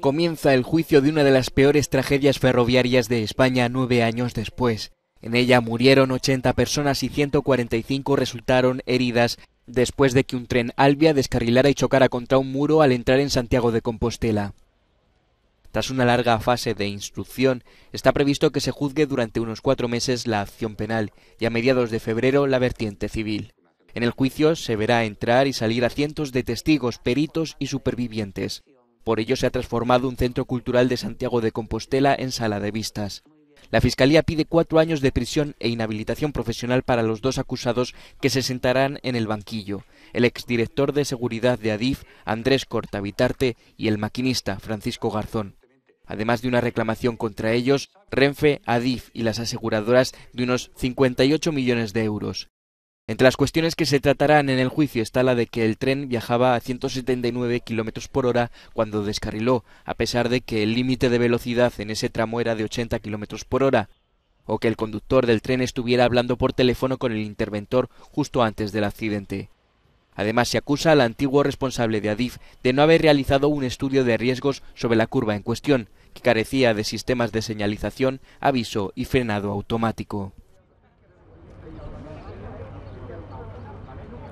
Comienza el juicio de una de las peores tragedias ferroviarias de España nueve años después. En ella murieron 80 personas y 145 resultaron heridas después de que un tren Albia descarrilara y chocara contra un muro al entrar en Santiago de Compostela. Tras una larga fase de instrucción, está previsto que se juzgue durante unos cuatro meses la acción penal y a mediados de febrero la vertiente civil. En el juicio se verá entrar y salir a cientos de testigos, peritos y supervivientes. Por ello se ha transformado un centro cultural de Santiago de Compostela en sala de vistas. La Fiscalía pide cuatro años de prisión e inhabilitación profesional para los dos acusados que se sentarán en el banquillo, el exdirector de seguridad de Adif, Andrés Cortavitarte, y el maquinista, Francisco Garzón. Además de una reclamación contra ellos, Renfe, Adif y las aseguradoras de unos 58 millones de euros. Entre las cuestiones que se tratarán en el juicio está la de que el tren viajaba a 179 km por hora cuando descarriló, a pesar de que el límite de velocidad en ese tramo era de 80 km por hora, o que el conductor del tren estuviera hablando por teléfono con el interventor justo antes del accidente. Además, se acusa al antiguo responsable de Adif de no haber realizado un estudio de riesgos sobre la curva en cuestión, que carecía de sistemas de señalización, aviso y frenado automático.